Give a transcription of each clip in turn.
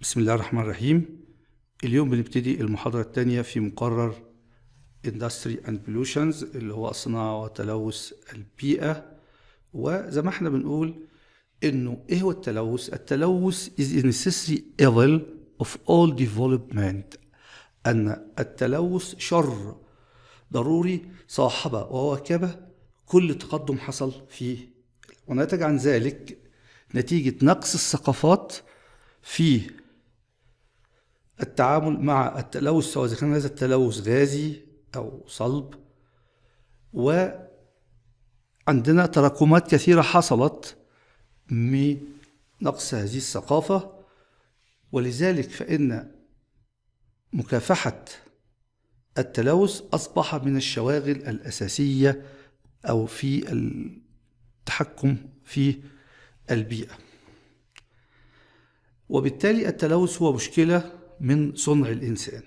بسم الله الرحمن الرحيم اليوم بنبتدي المحاضرة الثانية في مقرر Industry and Pollutions اللي هو الصناعة وتلوث البيئة وزي ما احنا بنقول انه ايه هو التلوث؟ التلوث is a necessary evil of all development ان التلوث شر ضروري صاحبة وواكبة كل تقدم حصل فيه وناتج عن ذلك نتيجة نقص الثقافات في التعامل مع التلوث سواء كان هذا التلوث غازي أو صلب وعندنا تراكمات كثيرة حصلت من نقص هذه الثقافة ولذلك فإن مكافحة التلوث أصبح من الشواغل الأساسية أو في التحكم في البيئة وبالتالي التلوث هو مشكلة من صنع الإنسان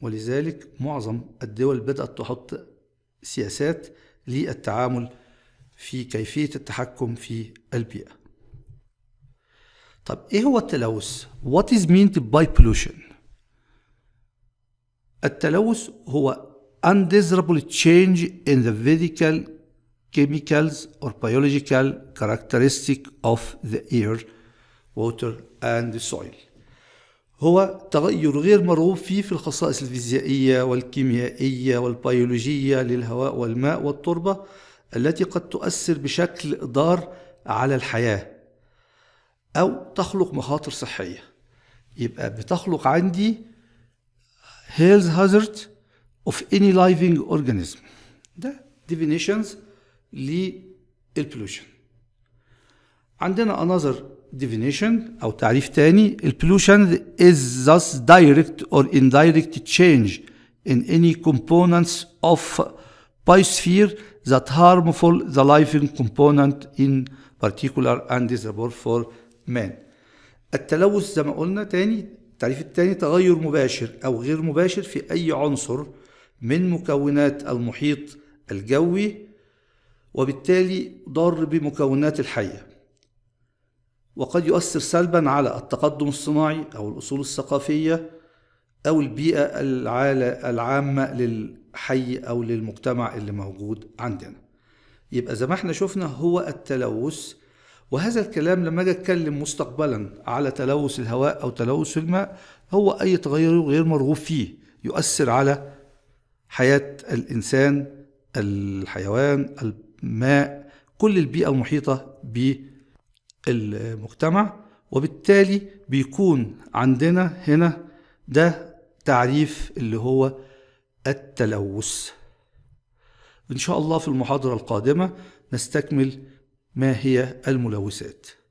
ولذلك معظم الدول بدأت تحط سياسات للتعامل في كيفية التحكم في البيئة طب إيه هو التلوث؟ What is meant by pollution؟ التلوث هو undesirable change in the physical chemicals or biological characteristic of the air, water and the soil هو تغير غير مرغوب فيه في الخصائص الفيزيائية والكيميائية والبيولوجية للهواء والماء والتربة التي قد تؤثر بشكل ضار على الحياة أو تخلق مخاطر صحية يبقى بتخلق عندي health hazard of any living organism ده definitions للبلوشن عندنا another definition أو تعريف تاني pollution is thus direct or indirect change in any components of biosphere that harmful the living component in particular and therefore for man التلوث زي ما قلنا تاني التعريف التاني تغير مباشر أو غير مباشر في أي عنصر من مكونات المحيط الجوي وبالتالي ضار بمكونات الحية وقد يؤثر سلبا على التقدم الصناعي أو الأصول الثقافية أو البيئة العامة للحي أو للمجتمع اللي موجود عندنا يبقى زي ما احنا شفنا هو التلوث وهذا الكلام لما اجي اتكلم مستقبلا على تلوث الهواء او تلوث الماء هو اي تغير غير مرغوب فيه يؤثر على حياه الانسان الحيوان الماء كل البيئه المحيطه به المجتمع وبالتالي بيكون عندنا هنا ده تعريف اللي هو التلوث إن شاء الله في المحاضرة القادمة نستكمل ما هي الملوثات